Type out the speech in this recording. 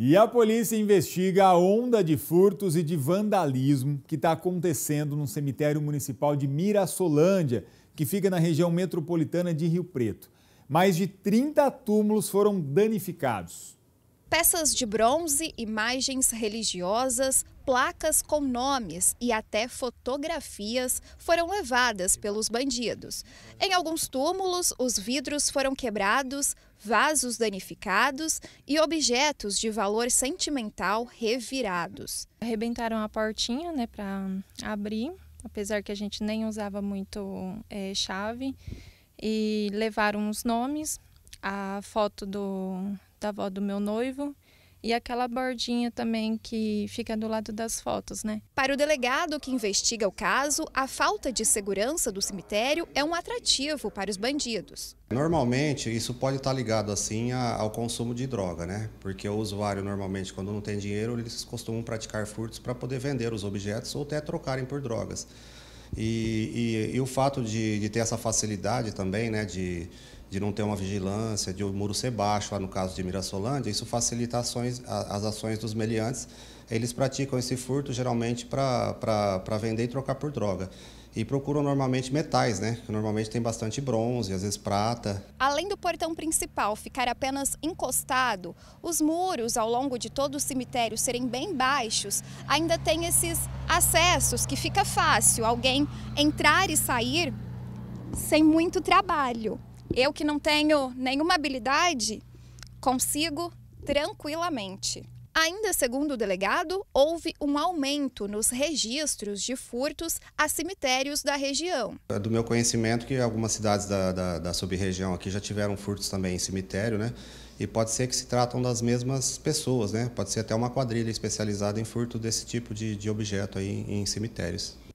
E a polícia investiga a onda de furtos e de vandalismo que está acontecendo no cemitério municipal de Mirassolândia, que fica na região metropolitana de Rio Preto. Mais de 30 túmulos foram danificados. Peças de bronze, imagens religiosas, placas com nomes e até fotografias foram levadas pelos bandidos. Em alguns túmulos, os vidros foram quebrados, vasos danificados e objetos de valor sentimental revirados. Arrebentaram a portinha né, para abrir, apesar que a gente nem usava muito é, chave, e levaram os nomes, a foto do da avó do meu noivo e aquela bordinha também que fica do lado das fotos, né? Para o delegado que investiga o caso, a falta de segurança do cemitério é um atrativo para os bandidos. Normalmente, isso pode estar ligado assim ao consumo de droga, né? Porque o usuário normalmente quando não tem dinheiro, eles costumam praticar furtos para poder vender os objetos ou até trocarem por drogas. E, e, e o fato de, de ter essa facilidade também, né, de de não ter uma vigilância, de o muro ser baixo, lá no caso de Mirassolândia, isso facilita ações, as ações dos meliantes. Eles praticam esse furto geralmente para vender e trocar por droga. E procuram normalmente metais, né? Que normalmente tem bastante bronze, às vezes prata. Além do portão principal ficar apenas encostado, os muros ao longo de todo o cemitério serem bem baixos, ainda tem esses acessos que fica fácil alguém entrar e sair sem muito trabalho eu que não tenho nenhuma habilidade, consigo tranquilamente. Ainda segundo o delegado, houve um aumento nos registros de furtos a cemitérios da região. É do meu conhecimento que algumas cidades da, da, da sub-região aqui já tiveram furtos também em cemitério, né? E pode ser que se tratam das mesmas pessoas, né? Pode ser até uma quadrilha especializada em furto desse tipo de, de objeto aí em cemitérios.